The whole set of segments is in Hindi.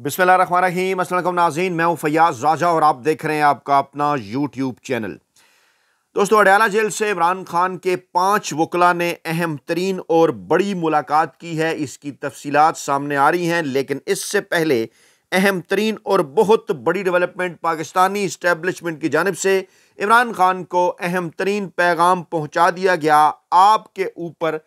बिसमीम असल नाजीन मैं हूं फयाज राजा और आप देख रहे हैं आपका अपना यूट्यूब चैनल दोस्तों अडयाला जेल से इमरान खान के पांच वकला ने अहम तरीन और बड़ी मुलाकात की है इसकी तफसीत सामने आ रही हैं लेकिन इससे पहले अहम तरीन और बहुत बड़ी डेवलपमेंट पाकिस्तानी इस्टेबलिशमेंट की जानब से इमरान खान को अहम तरीन पैगाम पहुँचा दिया गया आपके ऊपर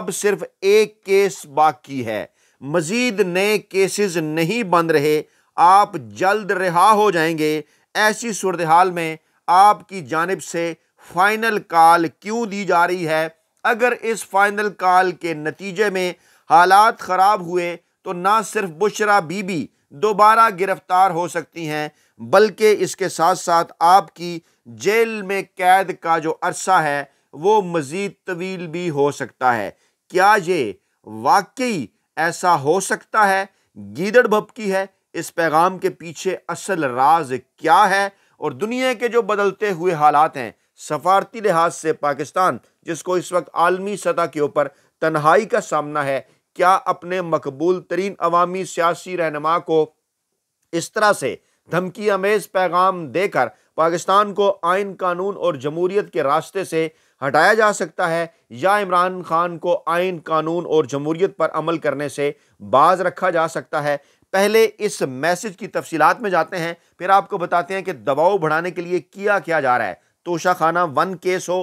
अब सिर्फ एक केस बाकी है मज़ीद नए केसेस नहीं बन रहे आप जल्द रिहा हो जाएंगे ऐसी सूरत हाल में आपकी जानब से फ़ाइनल कॉल क्यों दी जा रही है अगर इस फ़ाइनल कॉल के नतीजे में हालात ख़राब हुए तो ना सिर्फ बुशरा बीबी दोबारा गिरफ़्तार हो सकती हैं बल्कि इसके साथ साथ आपकी जेल में कैद का जो अरसा है वो मज़ीद तवील भी हो सकता है क्या ये वाकई ऐसा हो सकता है गीदड़ भपकी है इस पैगाम के पीछे असल राज क्या है और दुनिया के जो बदलते हुए हालात हैं सफारती लिहाज से पाकिस्तान जिसको इस वक्त आलमी सतह के ऊपर तन्हाई का सामना है क्या अपने मकबूल तरीन अवामी सियासी रहनमा को इस तरह से धमकी आमेज पैगाम देकर पाकिस्तान को आइन कानून और जमूरीत के रास्ते से हटाया जा सकता है या इमरान खान को आइन कानून और जमहूरीत पर अमल करने से बाज रखा जा सकता है पहले इस मैसेज की तफसीत में जाते हैं फिर आपको बताते हैं कि दबाव बढ़ाने के लिए किया क्या जा रहा है तोशा खाना वन केस हो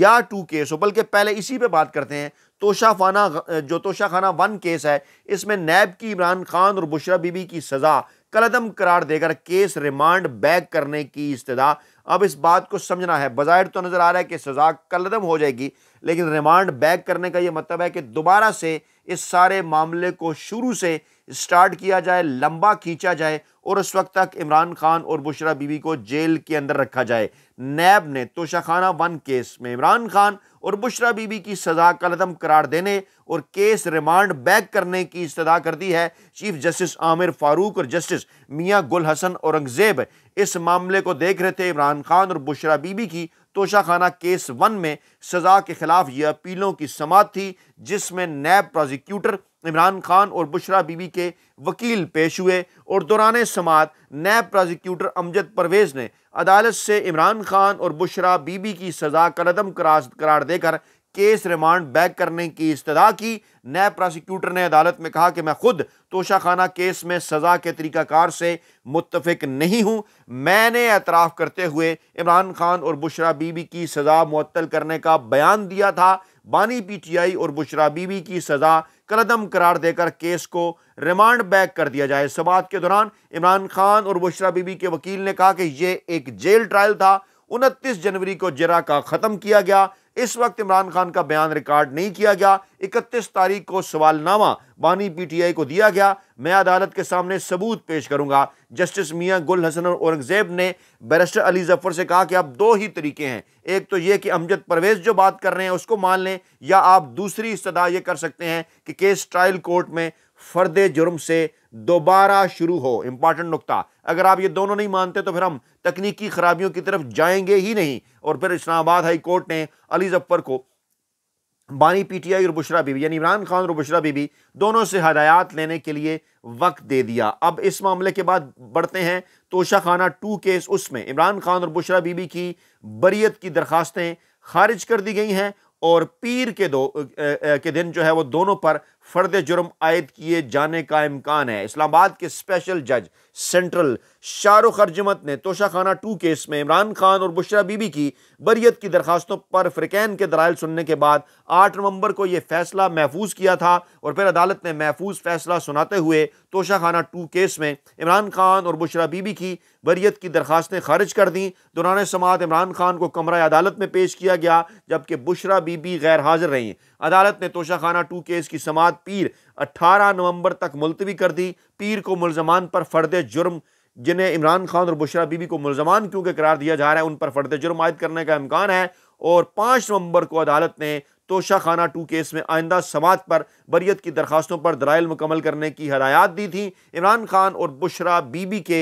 या टू केस हो बल्कि पहले इसी पे बात करते हैं तोशा खाना जो तोशा खाना वन केस है इसमें नैब की इमरान खान और बुशरा बीबी की सज़ा कलदम करार देकर केस रिमांड बैक करने की इस्तः अब इस बात को समझना है बाज़ाहिर तो नज़र आ रहा है कि सजा कलदम हो जाएगी लेकिन रिमांड बैक करने का ये मतलब है कि दोबारा से इस सारे मामले को शुरू से स्टार्ट किया जाए लंबा खींचा जाए और उस वक्त तक इमरान खान और बुशरा बीबी को जेल के अंदर रखा जाए नैब ने तोशाखाना वन केस में इमरान खान और बुशरा बीबी की सजा कलदम करार देने और केस रिमांड बैक करने की इस्तः कर दी है चीफ जस्टिस आमिर फारूक और जस्टिस मियाँ गुल हसन औरंगज़ेब इस मामले को देख रहे थे इमरान खान और बुशरा बीबी की तोशाखाना केस वन में सजा के खिलाफ यह अपीलों की समात थी जिसमें नैब प्रोजिक्यूटर इमरान खान और बुशरा बीबी के वकील पेश हुए और दौरान समात नैब प्रोजिक्यूटर अमजद परवेज़ ने अदालत से इमरान खान और बुशरा बीबी की सजा रदम करार देकर केस रिमांड बैक करने की इस्तः की नए प्रोसिक्यूटर ने अदालत में कहा कि मैं खुद तोशाखाना केस में सज़ा के तरीक़ाकार से मुतफिक नहीं हूँ मैंने एतराफ़ करते हुए इमरान खान और बुशरा बीबी की सज़ा मअतल करने का बयान दिया था बानी पी टी आई और बुशरा बीबी की सज़ा कलदम करार देकर केस को रिमांड बैक कर दिया जाए इस समात के दौरान इमरान खान और बुशरा बीबी के वकील ने कहा कि ये एक जेल ट्रायल था उनतीस जनवरी को जरा का ख़त्म किया गया इस वक्त इमरान खान का बयान रिकॉर्ड नहीं किया गया इकतीस तारीख को सवालनामा बानी पीटीआई को दिया गया मैं अदालत के सामने सबूत पेश करूंगा जस्टिस मियां गुल हसन और औरंगजेब ने बैरिस्टर अली जफर से कहा कि आप दो ही तरीके हैं एक तो ये कि अमजद परवेज जो बात कर रहे हैं उसको मान लें या आप दूसरी सदा ये कर सकते हैं कि केस ट्रायल कोर्ट में फर्द जुर्म से दोबारा शुरू हो इंपॉर्टेंट नुकता अगर आप ये दोनों नहीं मानते तो फिर हम तकनीकी खराबियों की तरफ जाएंगे ही नहीं और फिर इस्लामाबाद हाई कोर्ट ने अली जफ्फ़र को बानी पीटीआई और बुशरा बीबी यानी इमरान खान और बुशरा बीबी दोनों से हदायत लेने के लिए वक्त दे दिया अब इस मामले के बाद बढ़ते हैं तोशा खाना टू केस उसमें इमरान खान और बुशरा बीबी की बरीत की दरखास्तें खारिज कर दी गई हैं और पीर के दो ए, ए, के दिन जो है वो दोनों पर फ़र्द जुर्म आयद किए जाने का इम्कान है इस्लामाबाद के स्पेशल जज सेंट्रल शाहरुख अर्जमत ने तोशा खाना टू केस में इमरान खान और बुशरा बीबी की बरीत की दरखास्तों पर फ्रिकैन के दराइल सुनने के बाद आठ नवंबर को यह फैसला महफूज किया था और फिर अदालत ने महफूज फैसला सुनाते हुए तोशाखाना टू केस में इमरान खान और बुशरा बीबी की बरीत की दरखास्तें खारिज कर दी दौरान समात इमरान खान को कमरा अदालत में पेश किया गया जबकि बुशरा बीबी गैर हाजिर रहीं अदालत ने तोशाखाना टू केस की समात पीर 18 नवंबर तक मुलतवी कर दी पीर को मुलजमान पर फर्द जुर्म जिन्हें इमरान खान और बुशरा बीबी को मुलजमान क्योंकि करार दिया जा रहा है उन पर फर्द जुर्म आयद करने का इम्कान है और पाँच नवंबर को अदालत ने तोशा खाना टू केस में आइंदा समात पर बरीत की दरखास्तों पर दलाइल मुकम्मल करने की हदायत दी थी इमरान खान और बुशरा बीबी के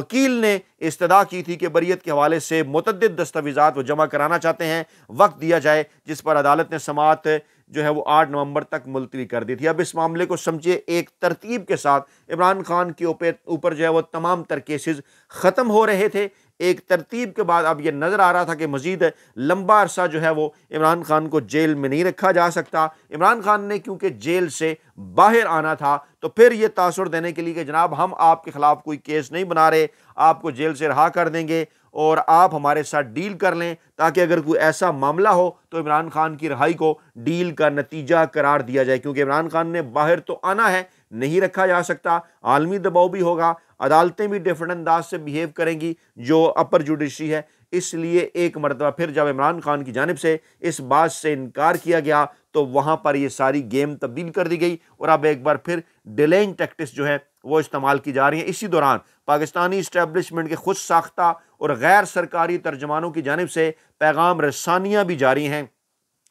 वकील ने इस्तदा की थी कि बरीत के हवाले से मतदद दस्तावेज़ा वो जमा कराना चाहते हैं वक्त दिया जाए जिस पर अदालत ने समात जो है वो आठ नवंबर तक मुलतवी कर दी थी अब इस मामले को समझिए एक तरतीब के साथ इमरान खान के ऊपर जो है वो तमाम तर केसेज ख़त्म हो रहे थे एक तरतीब के बाद अब यह नज़र आ रहा था कि मज़ीद लंबा अरसा जो है वो इमरान खान को जेल में नहीं रखा जा सकता इमरान खान ने क्योंकि जेल से बाहर आना था तो फिर ये तासर देने के लिए कि जनाब हम आपके ख़िलाफ़ कोई केस नहीं बना रहे आपको जेल से रहा कर देंगे और आप हमारे साथ डील कर लें ताकि अगर कोई ऐसा मामला हो तो इमरान खान की रहाई को डील का नतीजा करार दिया जाए क्योंकि इमरान खान ने बाहर तो आना है नहीं रखा जा सकता आलमी दबाव भी होगा अदालतें भी डिफरेंट अंदाज से बिहेव करेंगी जो अपर जुडिशरी है इसलिए एक मरतबा फिर जब इमरान खान की जानब से इस बात से इनकार किया गया तो वहाँ पर ये सारी गेम तब्दील कर दी गई और अब एक बार फिर डिलेइंग टैक्टिस जो है वो इस्तेमाल की जा रही है इसी दौरान पाकिस्तानी इस्टेबलिशमेंट के खुद साख्ता और गैर सरकारी तर्जमानों की जानब से पैगाम रसानियाँ भी जारी हैं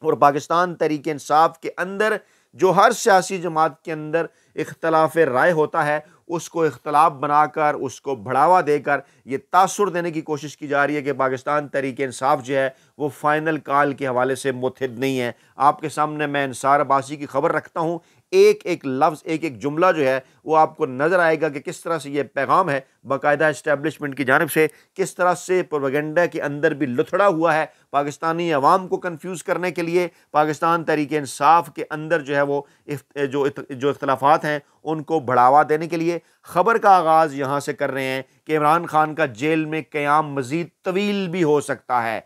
और पाकिस्तान तरीक इंसाफ के अंदर जो हर सियासी जमात के अंदर इख्तलाफ राय होता है उसको इख्तलाफ बनाकर उसको बढ़ावा देकर ये तासर देने की कोशिश की जा रही है कि पाकिस्तान तरीके इंसाफ जो है वो फ़ाइनल काल के हवाले से मुतहद नहीं है आपके सामने मैं इंसार अब्बासी की खबर रखता हूँ एक एक लफ्ज़ एक एक जुमला जो है वो आपको नज़र आएगा कि किस तरह से ये पैगाम है बाकायदा इस्टेबलिशमेंट की जानब से किस तरह से प्रोपेगेंडा के अंदर भी लुथड़ा हुआ है पाकिस्तानी अवाम को कन्फ्यूज़ करने के लिए पाकिस्तान तहरीक इंसाफ के अंदर जो है वो जो जो इख्लाफा हैं उनको बढ़ावा देने के लिए ख़बर का आगाज़ यहाँ से कर रहे हैं कि इमरान खान का जेल में क्याम मज़ीद तवील भी हो सकता है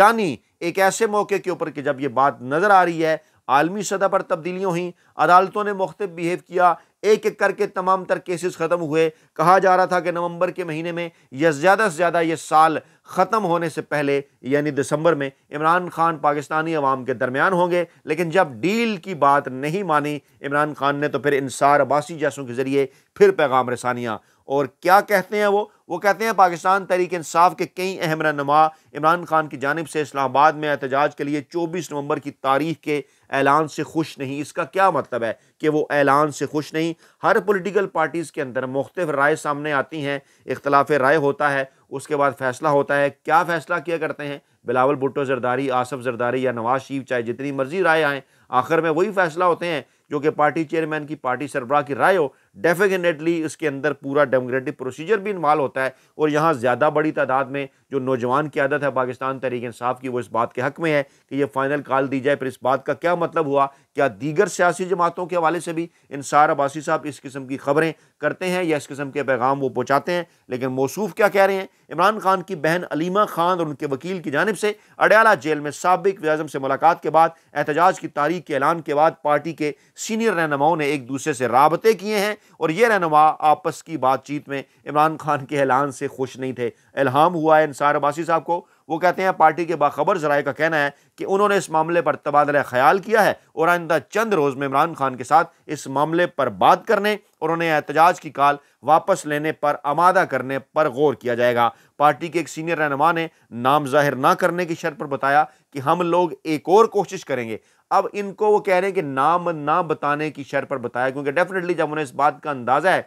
यानी एक ऐसे मौके के ऊपर कि जब ये बात नज़र आ रही है आलमी सतह पर तब्दीलियाँ हुई अदालतों ने मुख्तब बिहेव किया एक एक करके तमाम तर केसेस ख़त्म हुए कहा जा रहा था कि नवंबर के महीने में यह ज़्यादा से ज़्यादा ये साल ख़त्म होने से पहले यानी दिसंबर में इमरान खान पाकिस्तानी अवाम के दरमियान होंगे लेकिन जब डील की बात नहीं मानी इमरान खान ने तो फिर इंसार अबासी जैसों के ज़रिए फिर पैगाम रसानियाँ और क्या कहते हैं वो वो कहते हैं पाकिस्तान तहरीक इंसाफ के कई अहम रहनमा इमरान खान की जानब से इस्लामाबाद में एहतजाज के लिए चौबीस नवंबर की तारीख के ऐलान से खुश नहीं इसका क्या मतलब है कि वो ऐलान से खुश नहीं हर पोलिटिकल पार्टीज़ के अंदर मुख्तफ राय सामने आती हैं इख्तलाफ राय होता है उसके बाद फैसला होता है क्या फैसला किया करते हैं बिलावल भुट्टो जरदारी आसफ जरदारी या नवाज शरीफ चाहे जितनी मर्जी राय आएँ आखिर में वही फैसला होते हैं जो कि पार्टी चेयरमैन की पार्टी सरबराह की राय हो डेफिनेटली इसके अंदर पूरा डेमोक्रेटिक प्रोसीजर भी इन्वाल्व होता है और यहाँ ज़्यादा बड़ी तादाद में जो नौजवान की आदत है पाकिस्तान तहरीक इंसाफ की वो इस बात के हक में है कि ये फाइनल कॉल दी जाए फिर इस बात का क्या मतलब हुआ क्या दीगर सियासी जमातों के हवाले से भी इंसार अबासी साहब इस किस्म की खबरें करते हैं या इस किस्म के पैगाम वो पहुँचाते हैं लेकिन मौसू क्या कह रहे हैं इमरान खान की बहन अलीमा खान और उनके वकील की जानब से अडयाला जेल में सबक वजम से मुलाकात के बाद एहतजाज की तारीख के ऐलान के बाद पार्टी के सीनियर रहनुमाओं ने एक दूसरे से रबते किए हैं और ये रहनुमा आपस की बातचीत में इमरान खान के ऐलान से खुश नहीं थे इल्हाम हुआ है इंसार अबासी साहब को वो कहते हैं पार्टी के बाखबर जराए का कहना है कि उन्होंने इस मामले पर तबादला ख्याल किया है और आइंदा चंद रोज़ में इमरान खान के साथ इस मामले पर बात करने और उन्हें एहतजाज की काल वापस लेने पर आमादा करने पर गौर किया जाएगा पार्टी के एक सीनियर रहनमा ने नाम जाहिर ना करने की शर्त पर बताया कि हम लोग एक और कोशिश करेंगे अब इनको वो कह रहे हैं कि नाम ना बताने की शर्त पर बताया क्योंकि डेफिनेटली जब उन्हें इस बात का अंदाज़ा है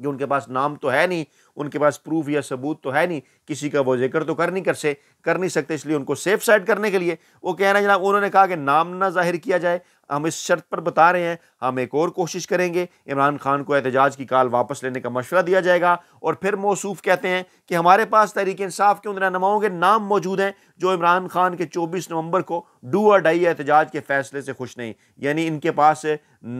कि उनके पास नाम तो है नहीं उनके पास प्रूफ या सबूत तो है नहीं किसी का वो जिक्र तो कर नहीं कर से कर नहीं सकते इसलिए उनको सेफ साइड करने के लिए वो कह रहे हैं जनाब उन्होंने कहा कि नाम ना जाहिर किया जाए हम इस शर्त पर बता रहे हैं हम एक और कोशिश करेंगे इमरान खान को एहतजाज की काल वापस लेने का मशवरा दिया जाएगा और फिर मौसू कहते हैं कि हमारे पास तहरीक इंसाफ के उन रहनुमाओं के नाम मौजूद हैं जो इमरान खान के चौबीस नवंबर को डू और डाई एहतजाज के फैसले से खुश नहीं यानी इनके पास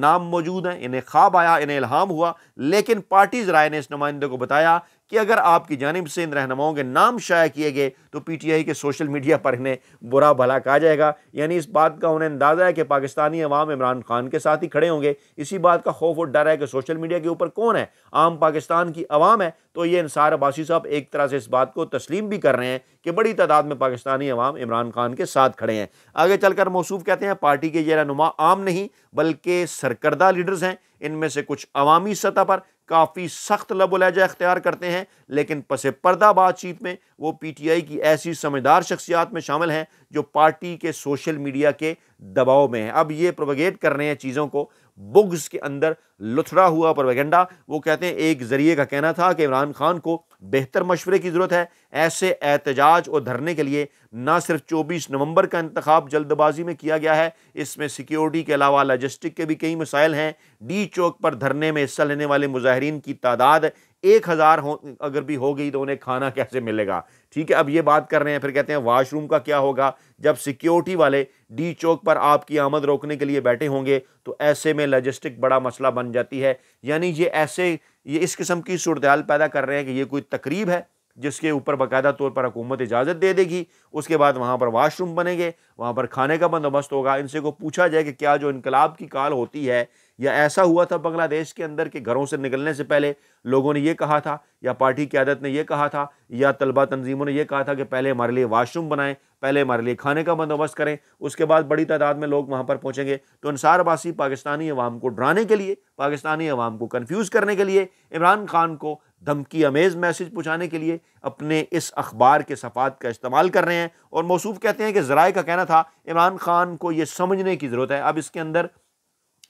नाम मौजूद हैं इन्हें ख्वाब आया इन्हें इल्हाम हुआ लेकिन पार्टी जराए ने इस नुमाइंदे को बताया कि अगर आपकी जानब से इन रहनुमाओं के नाम शाया किए गए तो पी टी आई के सोशल मीडिया पर इन्हें बुरा भला कहा जाएगा यानी इस बात का उन्हें अंदाज़ा है कि पाकिस्तानी अवाम इमरान खान के साथ ही खड़े होंगे इसी बात का खौफ और डर है कि सोशल मीडिया के ऊपर कौन है आम पाकिस्तान की आवाम है तो ये इंसार अबासी साहब एक तरह से इस बात को तस्लीम भी कर रहे हैं कि बड़ी तादाद में पाकिस्तानी अवाम इमरान खान के साथ खड़े हैं आगे चलकर मौसू कहते हैं पार्टी के ये रहनुमा आम नहीं बल्कि सरकर्दा लीडर्स हैं इनमें से कुछ अवामी सतह पर काफ़ी सख्त लबोलहजा लहजा इख्तियार करते हैं लेकिन पस पर्दा बातचीत में वो पी टी आई की ऐसी समझदार शख्सियात में शामिल हैं जो पार्टी के सोशल मीडिया के दबाव में हैं अब ये प्रोपोगेट कर रहे हैं चीज़ों को बुग्स के अंदर लुथड़ा हुआ प्रोपेगेंडा वो कहते हैं एक जरिए का कहना था कि इमरान खान को बेहतर मशवरे की ज़रूरत है ऐसे एहतजाज और धरने के लिए ना सिर्फ 24 नवंबर का इंतखब जल्दबाजी में किया गया है इसमें सिक्योरिटी के अलावा लॉजिस्टिक के भी कई मसाइल हैं डी चौक पर धरने में हिस्सा लेने वाले मुजाहरीन की तादाद एक हज़ार हो अगर भी हो गई तो उन्हें खाना कैसे मिलेगा ठीक है अब ये बात कर रहे हैं फिर कहते हैं वाशरूम का क्या होगा जब सिक्योरिटी वाले डी चौक पर आपकी आमद रोकने के लिए बैठे होंगे तो ऐसे में लॉजिस्टिक बड़ा मसला बन जाती है यानी ये ऐसे ये इस किस्म की सूरत पैदा कर रहे हैं कि ये कोई तकरीब है जिसके ऊपर बाकायदा तौर पर हुकूमत इजाज़त दे देगी उसके बाद वहाँ पर वाशरूम बनेंगे वहाँ पर खाने का बंदोबस्त होगा इनसे को पूछा जाए कि क्या जो इनकलाब की काल होती है या ऐसा हुआ था बांग्लादेश के अंदर के घरों से निकलने से पहले लोगों ने यह कहा था या पार्टी की आदत ने यह कहा था या तलबा तंजीमों ने यह कहा था कि पहले हमारे लिए वाशरूम बनाएं पहले हमारे लिए खाने का बंदोबस्त करें उसके बाद बड़ी तादाद में लोग वहाँ पर पहुँचेंगे तो इंसार बासी पाकिस्तानी अवाम को डराने के लिए पाकिस्तानी अवाम को कन्फ्यूज़ करने के लिए इमरान खान को धमकी अमेज़ मैसेज पहुँचाने के लिए अपने इस अखबार के सफ़ात का इस्तेमाल कर रहे हैं और मौसू कहते हैं कि ज़राए का कहना था इमरान खान को ये समझने की ज़रूरत है अब इसके अंदर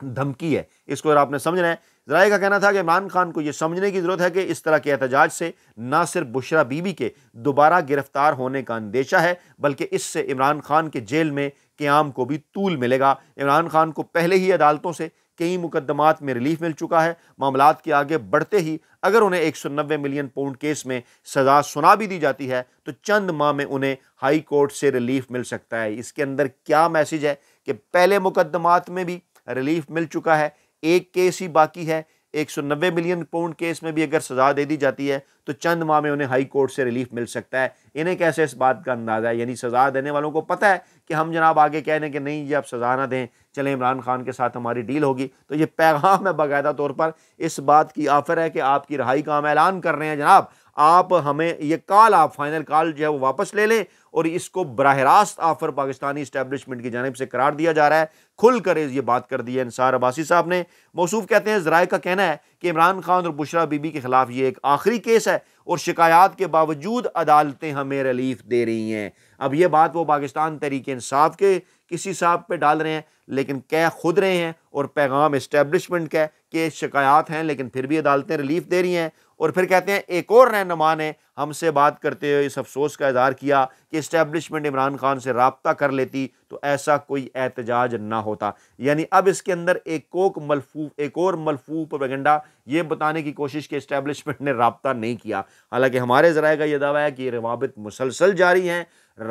धमकी है इसको अगर आपने समझना है जराए का कहना था कि इमरान खान को यह समझने की ज़रूरत है कि इस तरह के एहतजाज से ना सिर्फ बुशरा बीबी के दोबारा गिरफ्तार होने का अंदेशा है बल्कि इससे इमरान खान के जेल में क्याम को भी तूल मिलेगा इमरान खान को पहले ही अदालतों से कई मुकदमात में रिलीफ मिल चुका है मामला के आगे बढ़ते ही अगर उन्हें एक सौ नब्बे मिलियन पाउंड केस में सज़ा सुना भी दी जाती है तो चंद माह में उन्हें हाई कोर्ट से रिलीफ मिल सकता है इसके अंदर क्या मैसेज है कि पहले मुकदमात में भी रिलीफ मिल चुका है एक केस ही बाकी है एक सौ नब्बे मिलियन पाउंड केस में भी अगर सजा दे दी जाती है तो चंद माह में उन्हें हाई कोर्ट से रिलीफ मिल सकता है इन्हें कैसे इस बात का अंदाज़ा है यानी सज़ा देने वालों को पता है कि हम जनाब आगे कह रहे हैं कि नहीं ये आप सज़ा ना दें चले इमरान खान के साथ हमारी डील होगी तो ये पैगाम है बाकायदा तौर पर इस बात की आफर है कि आपकी रहाई का हम ऐलान कर रहे हैं जनाब आप हमें ये कॉल आप फाइनल कॉल जो है वो वापस ले लें और इसको बरह रास्त आफर पाकिस्तानी इस्टेबलिशमेंट की जानब से करार दिया जा रहा है खुल कर ये बात कर दी है इंसार अबासी साहब ने मौसू कहते हैं जराए का कहना है कि इमरान खान और बुशरा बीबी के ख़िलाफ़ ये एक आखिरी केस है और शिकायत के बावजूद अदालतें हमें रिलीफ दे रही हैं अब ये बात वो पाकिस्तान तरीके इंसाफ के किसी साहब पर डाल रहे हैं लेकिन कह खुद रहे हैं और पैगाम इस्टेबलिशमेंट का कि शिकायत हैं लेकिन फिर भी अदालतें रिलीफ दे रही हैं और फिर कहते हैं एक और रहनुमा ने हमसे बात करते हुए इस अफसोस का इजहार किया कि इस्टेब्लिशमेंट इमरान खान से रबता कर लेती तो ऐसा कोई एहतजाज ना होता यानी अब इसके अंदर एक कोक मलफू एक और मलफू पगंडा ये बताने की कोशिश कि इस्टेब्लिशमेंट ने रबता नहीं किया हालांकि हमारे ज़राए का यह दावा है कि ये रवाबित मुसलसल जारी हैं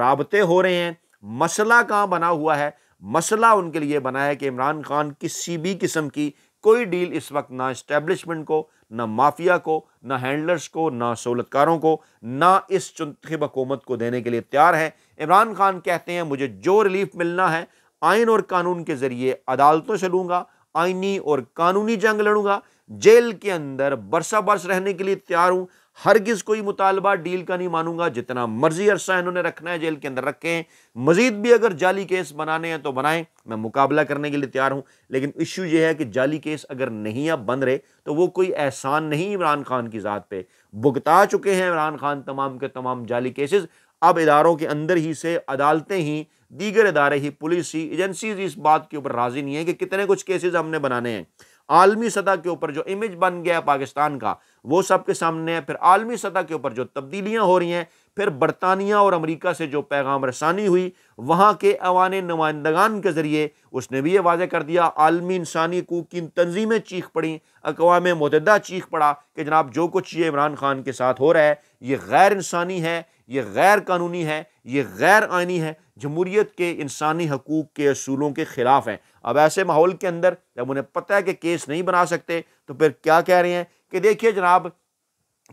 रबते हो रहे हैं मसला कहाँ बना हुआ है मसला उनके लिए बना है कि इमरान खान किसी भी किस्म की कोई डील इस वक्त ना इस्टेब्लिशमेंट को ना माफिया को ना हैंडलर्स को ना सहूलतकारों को ना इस चुनखब हकूमत को देने के लिए तैयार है इमरान खान कहते हैं मुझे जो रिलीफ मिलना है आइन और कानून के ज़रिए अदालतों से लूँगा आइनी और कानूनी जंग लड़ूंगा जेल के अंदर बरसा बरस रहने के लिए तैयार हूँ हरगिज कोई मुतालबा डील का नहीं मानूंगा जितना मर्जी अरसा इन्होंने रखना है जेल के अंदर रखें मजीद भी अगर जाली केस बनाने हैं तो बनाएं मैं मुकाबला करने के लिए तैयार हूं लेकिन इश्यू यह है कि जाली केस अगर नहीं अब बन रहे तो वो कोई एहसान नहीं इमरान खान की ज़ात पे भुगता चुके हैं इमरान खान तमाम के तमाम जाली केसेस अब इदारों के अंदर ही से अदालतें ही दीगर इदारे ही पुलिस ही एजेंसीज इस बात के ऊपर राजी नहीं है कि कितने कुछ केसेज हमने बनाने हैं आलमी सतह के ऊपर जो इमेज बन गया है पाकिस्तान का वो सबके सामने है फिर आलमी सतह के ऊपर जो तब्दीलियाँ हो रही हैं फिर बरतानिया और अमेरिका से जो पैगाम रसानी हुई वहाँ के अवान नुमाइंदगान के ज़रिए उसने भी ये वाजे कर दिया आलमी इंसानी हकूक की तंजीमें चीख पड़ी अकवा मतदा चीख पड़ा कि जनाब जो कुछ ये इमरान खान के साथ हो रहा है ये गैर इंसानी है ये गैर कानूनी है ये गैर आइनी है जमहूरीत के इंसानी हकूक़ के असूलों के ख़िलाफ़ हैं अब ऐसे माहौल के अंदर जब उन्हें पता है कि केस नहीं बना सकते तो फिर क्या कह रहे हैं कि देखिए जनाब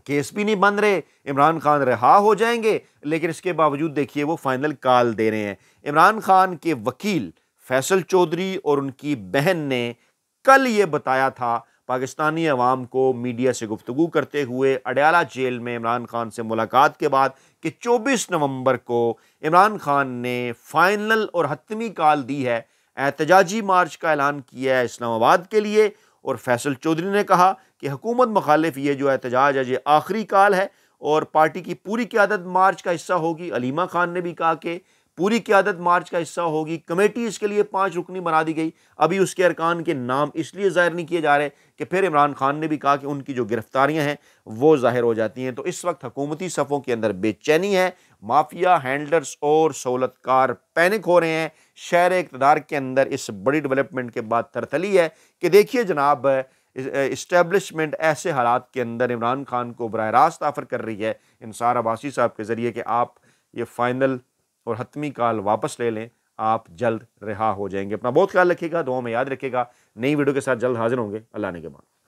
केस भी नहीं बन रहे इमरान खान रिहा हो जाएंगे लेकिन इसके बावजूद देखिए वो फाइनल कॉल दे रहे हैं इमरान खान के वकील फैसल चौधरी और उनकी बहन ने कल ये बताया था पाकिस्तानी अवाम को मीडिया से गुफ्तु करते हुए अडयाला जेल में इमरान खान से मुलाकात के बाद कि 24 नवंबर को इमरान खान ने फाइनल और हतमी काल दी है एहतजाजी मार्च का ऐलान किया है इस्लामाबाद के लिए और फैसल चौधरी ने कहा कि हुकूमत मुखालिफ ये जो एहतजाज है ये आखिरी काल है और पार्टी की पूरी क्यादत मार्च का हिस्सा होगी अलीमा खान ने भी कहा कि पूरी क्यादत मार्च का हिस्सा होगी कमेटी इसके लिए पाँच रुकनी बना दी गई अभी उसके अरकान के नाम इसलिए ज़ाहिर नहीं किए जा रहे कि फिर इमरान खान ने भी कहा कि उनकी जो गिरफ्तारियां हैं वो ज़ाहिर हो जाती हैं तो इस वक्त हकूमती सफ़ों के अंदर बेचैनी है माफिया हैंडलर्स और सहूलतकार पैनिक हो रहे हैं शहर इकतदार के अंदर इस बड़ी डेवलपमेंट के बाद तरतली है कि देखिए जनाब इस्टेबलिशमेंट ऐसे हालात के अंदर इमरान खान को बरह रास्त आफर कर रही है इंसार अबासी साहब के ज़रिए कि आप ये फ़ाइनल और हतमी काल वापस ले लें आप जल्द रिहा हो जाएंगे अपना बहुत ख्याल रखिएगा दुआ में याद रखिएगा नई वीडियो के साथ जल्द हाजिर होंगे अल्लाह ने के बाद